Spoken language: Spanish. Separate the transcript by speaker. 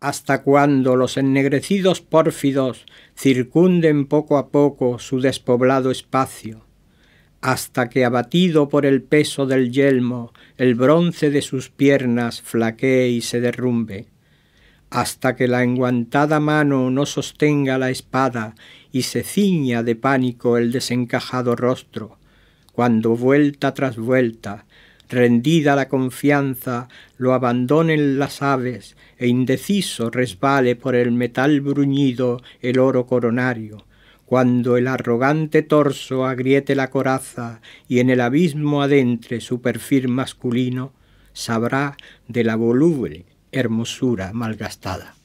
Speaker 1: hasta
Speaker 2: cuando los ennegrecidos pórfidos circunden poco a poco su despoblado espacio, hasta que abatido por el peso del yelmo el bronce de sus piernas flaquee y se derrumbe, hasta que la enguantada mano no sostenga la espada y se ciña de pánico el desencajado rostro, cuando vuelta tras vuelta rendida la confianza, lo abandonen las aves, e indeciso resbale por el metal bruñido el oro coronario, cuando el arrogante torso agriete la coraza y en el abismo adentre su perfil masculino, sabrá de la voluble hermosura malgastada.